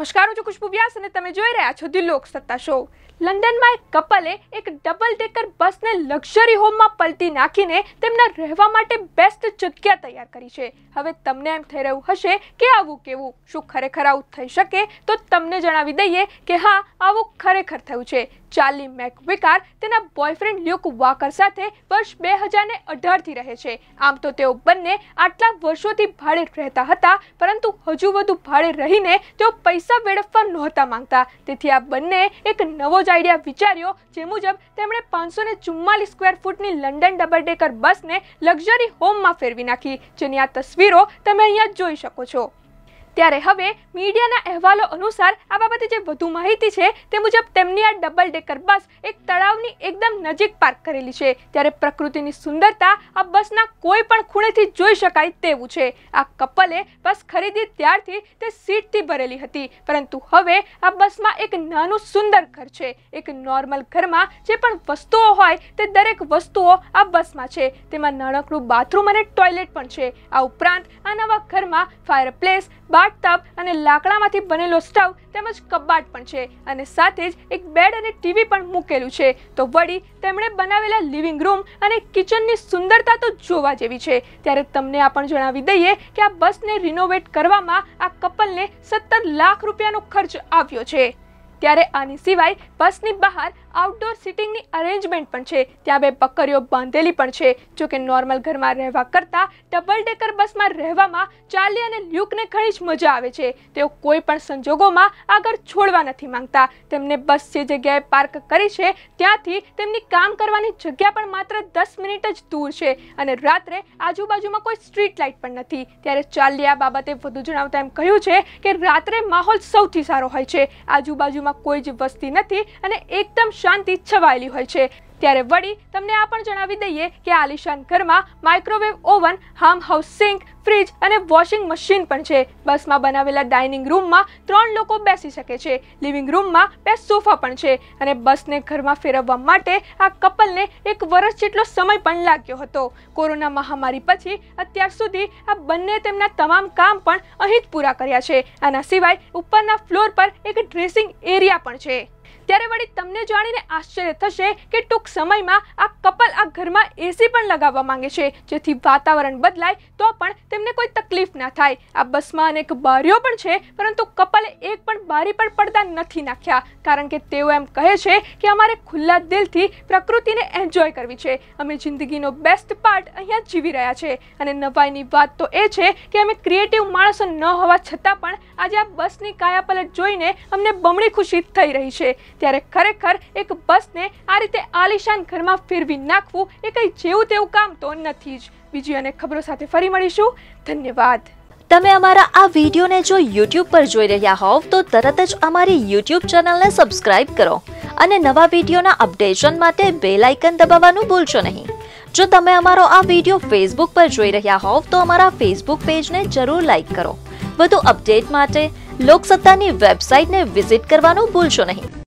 નમસ્કાર હું છું ખુશ્બુ વ્યાસ અને તમે જોઈ રહ્યા છો ધી લોકસત્તા શો લંડનમાં એક કપલે એક ડબલ ડેકર બસને લક્ઝરી હોમમાં પલટી નાખીને તેમના રહેવા માટે બેસ્ટ જગ્યા તૈયાર કરી છે હવે તમને એમ થઈ રહ્યું હશે કે આવું કેવું શું ખરેખર આવું થઈ શકે તો તમને જણાવી દઈએ કે હા આવું ખરેખર થયું છે ચાર્લી મેકવિકાર તેના બોયફ્રેન્ડ લ્યુક વાકર સાથે વર્ષ બે હજારને અઢારથી રહે છે આમ તો તેઓ બંને આટલા વર્ષોથી ભાડે રહેતા હતા પરંતુ હજુ વધુ ભાડે રહીને તેઓ પૈસા વેડફવા નહોતા માંગતા તેથી આ બંને એક નવો જ આઈડિયા વિચાર્યો જે મુજબ તેમણે પાંચસો ને ચુમ્માલીસ સ્ક્વેર ફૂટની લંડન ડબલ ડેકર બસને લક્ઝરી હોમમાં ફેરવી નાખી જેની આ તસવીરો તમે અહીંયા જોઈ શકો છો ત્યારે હવે મીડિયાના અહેવાલો અનુસાર આ બાબતે જે વધુ માહિતી છે તે મુજબ તેમની આ ડબલ ડેકર બસ એક તળાવની એકદમ નજીક પાર્ક કરેલી છે ત્યારે પ્રકૃતિની સુંદરતા આ બસના કોઈ પણ ખૂણેથી જોઈ શકાય તેવું છે આ કપલે બસ ખરીદી ત્યારથી તે સીટથી ભરેલી હતી પરંતુ હવે આ બસમાં એક નાનું સુંદર ઘર છે એક નોર્મલ ઘરમાં જે પણ વસ્તુઓ હોય તે દરેક વસ્તુઓ આ બસમાં છે તેમાં નાનકડું બાથરૂમ અને ટોયલેટ પણ છે આ ઉપરાંત આ નવા ઘરમાં fireplace place bar smart tub અને લાકડામાંથી બનેલો સ્ટવ તેમજ કબાટ પણ છે અને સાથે જ એક બેડ અને ટીવી પણ મૂકેલું છે તો વળી તેમણે બનાવેલા લિવિંગ રૂમ અને કિચનની સુંદરતા તો જોવા જેવી છે ત્યારે તમને આ પણ જણાવી દઈએ કે આ બસને રિનોવેટ કરવામાં આ કપલને સત્તર લાખ રૂપિયાનો ખર્ચ આવ્યો છે ત્યારે આની સિવાય બસની બહાર આઉટડોર સિટિંગની અરેન્જમેન્ટ પણ છે ત્યાં બે બકરીઓ બાંધેલી પણ છે જોકે નોર્મલ ઘરમાં રહેવા કરતાં ડબલ ડેકર બસમાં રહેવામાં ચાર્લી અને લ્યુકને ઘણી જ મજા આવે છે તેઓ કોઈ પણ સંજોગોમાં આગળ છોડવા નથી માંગતા તેમને બસ જે જગ્યાએ પાર્ક કરી છે ત્યાંથી તેમની કામ કરવાની જગ્યા પણ માત્ર દસ મિનિટ જ દૂર છે અને રાત્રે આજુબાજુમાં કોઈ સ્ટ્રીટ લાઇટ પણ નથી ત્યારે ચાર્લી આ બાબતે વધુ જણાવતા એમ કહ્યું છે કે રાત્રે માહોલ સૌથી સારો હોય છે આજુબાજુમાં કોઈ જ વસ્તી નથી અને એકદમ શાંતિ છવાયેલી હોય છે ત્યારે વળી તમને આ પણ જણાવી દઈએ કે આલિશાન ઘરમાં માઇક્રોવેવ ઓવન હામ હાઉસ સિંક ફ્રીજ અને વોશિંગ મશીન પણ છે બસમાં બનાવેલા ડાઇનિંગ રૂમમાં ત્રણ લોકો બેસી શકે છે લિવિંગ રૂમમાં બે સોફા પણ છે અને બસને ઘરમાં ફેરવવા માટે આ કપલને એક વર્ષ જેટલો સમય પણ લાગ્યો હતો કોરોના મહામારી પછી અત્યાર સુધી આ બંને તેમના તમામ કામ પણ અહીં જ પૂરા કર્યા છે આના સિવાય ઉપરના ફ્લોર પર એક ડ્રેસિંગ એરિયા પણ છે ત્યારે વળી તમને જાણીને આશ્ચર્ય થશે કે ટુક સમયમાં આ કપલ આ ઘરમાં એસી પણ લગાવવા માંગે છે જેથી વાતાવરણ બદલાય તો પણ તેમને કોઈ તકલીફ ન થાય આ બસમાં અનેક બારીઓ પણ છે પરંતુ કપલ એક પણ બારી પર પડદા નથી નાખ્યા કારણ કે તેઓ એમ કહે છે કે અમારે ખુલ્લા દિલથી પ્રકૃતિને એન્જોય કરવી છે અમે જિંદગીનો બેસ્ટ પાર્ટ અહીંયા જીવી રહ્યા છે અને નવાઈની વાત તો એ છે કે અમે ક્રિએટિવ માણસ ન હોવા છતાં પણ આજે આ બસની કાયાપલટ જોઈને અમને બમણી ખુશી થઈ રહી છે ત્યારે ખરેખર એક બસને આ રીતે આલિશાન ઘરમાં ફેરવી નાખવું એ કંઈ જેવું તેવું કામ તો નથી જ બીજી અને ખબરો સાથે ફરી મળીશું ધન્યવાદ તમે અમારા આ વિડીયોને જો યુટ્યુબ પર જોઈ રહ્યા હોવ તો તરત જ અમારી યુટ્યુબ ચેનલને સબસ્ક્રાઇબ કરો અને નવા વિડીયોના અપડેશન માટે બેલ આઇકન દબાવવાનું ભૂલશો નહીં જો તમે અમારો આ વિડીયો ફેસબુક પર જોઈ રહ્યા હોવ તો અમારા ફેસબુક પેજને જરૂર લાઇક કરો વધુ અપડેટ માટે લોકસત્તાની વેબસાઇટને વિઝિટ કરવાનું ભૂલશો નહીં